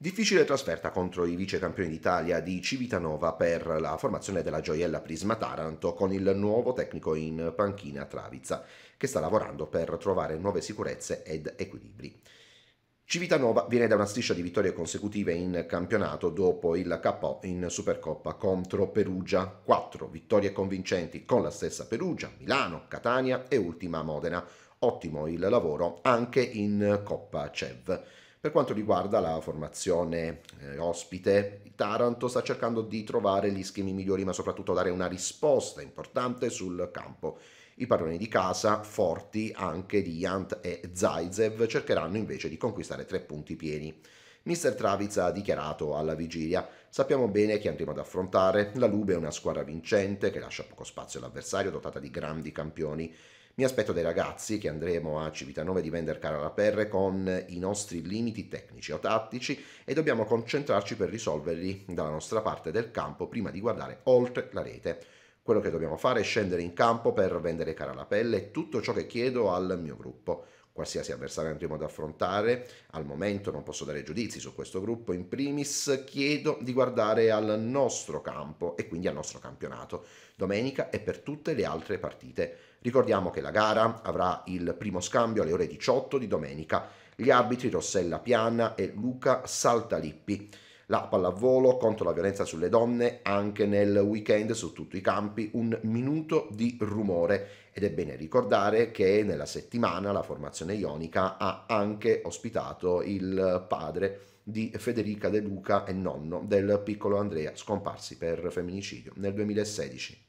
Difficile trasferta contro i vice campioni d'Italia di Civitanova per la formazione della gioiella Prisma Taranto con il nuovo tecnico in panchina Travizza, che sta lavorando per trovare nuove sicurezze ed equilibri. Civitanova viene da una striscia di vittorie consecutive in campionato dopo il KO in Supercoppa contro Perugia, quattro vittorie convincenti con la stessa Perugia, Milano, Catania e ultima Modena. Ottimo il lavoro anche in Coppa CEV. Per quanto riguarda la formazione eh, ospite, Taranto sta cercando di trovare gli schemi migliori, ma soprattutto dare una risposta importante sul campo. I padroni di casa, forti anche di Jant e Zaizev, cercheranno invece di conquistare tre punti pieni. Mister Travis ha dichiarato alla vigilia: Sappiamo bene chi andremo ad affrontare. La Lube è una squadra vincente che lascia poco spazio all'avversario, dotata di grandi campioni. Mi aspetto dai ragazzi che andremo a Civitanove di vendere cara la perre con i nostri limiti tecnici o tattici e dobbiamo concentrarci per risolverli dalla nostra parte del campo prima di guardare oltre la rete. Quello che dobbiamo fare è scendere in campo per vendere cara la pelle e tutto ciò che chiedo al mio gruppo qualsiasi avversario andremo ad affrontare. Al momento non posso dare giudizi su questo gruppo. In primis chiedo di guardare al nostro campo e quindi al nostro campionato domenica e per tutte le altre partite. Ricordiamo che la gara avrà il primo scambio alle ore 18 di domenica. Gli arbitri Rossella Piana e Luca Saltalippi la pallavolo contro la violenza sulle donne anche nel weekend su tutti i campi, un minuto di rumore ed è bene ricordare che nella settimana la formazione ionica ha anche ospitato il padre di Federica De Luca e nonno del piccolo Andrea scomparsi per femminicidio nel 2016.